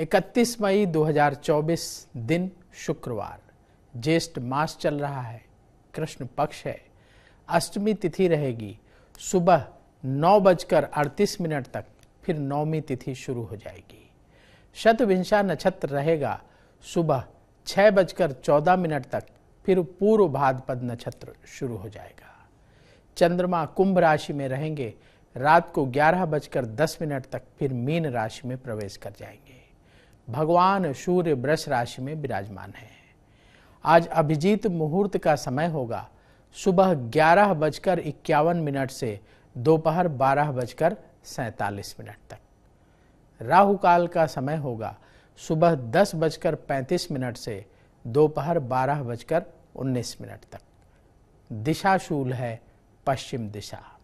31 मई 2024 दिन शुक्रवार ज्येष्ठ मास चल रहा है कृष्ण पक्ष है अष्टमी तिथि रहेगी सुबह नौ बजकर अड़तीस मिनट तक फिर नौमी तिथि शुरू हो जाएगी शतविंशा नक्षत्र रहेगा सुबह छह बजकर चौदह मिनट तक फिर पूर्व भाद्रपद नक्षत्र शुरू हो जाएगा चंद्रमा कुंभ राशि में रहेंगे रात को ग्यारह बजकर दस मिनट तक फिर मीन राशि में प्रवेश कर जाएंगे भगवान सूर्य वृष राशि में विराजमान है आज अभिजीत मुहूर्त का समय होगा सुबह ग्यारह बजकर इक्यावन मिनट से दोपहर बारह बजकर सैतालीस मिनट तक राहु काल का समय होगा सुबह दस बजकर पैंतीस मिनट से दोपहर बारह बजकर उन्नीस मिनट तक दिशाशूल है पश्चिम दिशा